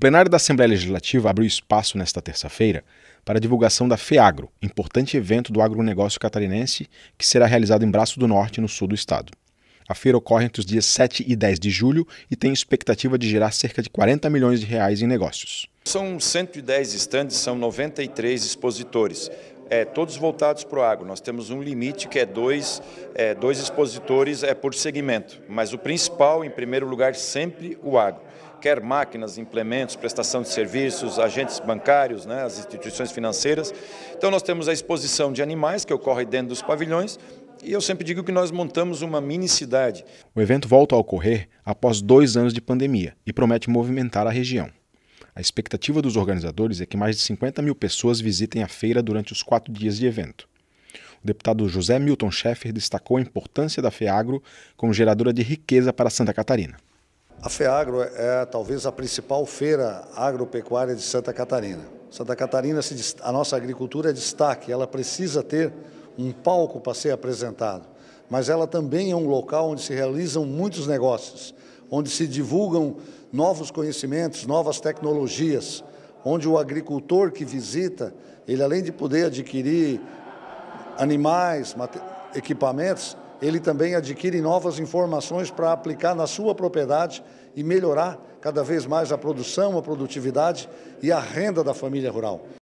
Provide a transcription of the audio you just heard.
plenário da Assembleia Legislativa abriu espaço nesta terça-feira para a divulgação da FEAGRO, importante evento do agronegócio catarinense que será realizado em Braço do Norte, no sul do estado. A feira ocorre entre os dias 7 e 10 de julho e tem expectativa de gerar cerca de 40 milhões de reais em negócios. São 110 estandes, são 93 expositores é, todos voltados para o agro. Nós temos um limite que é dois, é, dois expositores é, por segmento, mas o principal, em primeiro lugar, sempre o agro quer máquinas, implementos, prestação de serviços, agentes bancários, né, as instituições financeiras. Então nós temos a exposição de animais que ocorre dentro dos pavilhões e eu sempre digo que nós montamos uma mini cidade. O evento volta a ocorrer após dois anos de pandemia e promete movimentar a região. A expectativa dos organizadores é que mais de 50 mil pessoas visitem a feira durante os quatro dias de evento. O deputado José Milton Schaeffer destacou a importância da FEAGRO como geradora de riqueza para Santa Catarina. A FEAGRO é, é talvez a principal feira agropecuária de Santa Catarina. Santa Catarina, a nossa agricultura é destaque, ela precisa ter um palco para ser apresentado, mas ela também é um local onde se realizam muitos negócios onde se divulgam novos conhecimentos, novas tecnologias, onde o agricultor que visita, ele além de poder adquirir animais, equipamentos, ele também adquire novas informações para aplicar na sua propriedade e melhorar cada vez mais a produção, a produtividade e a renda da família rural.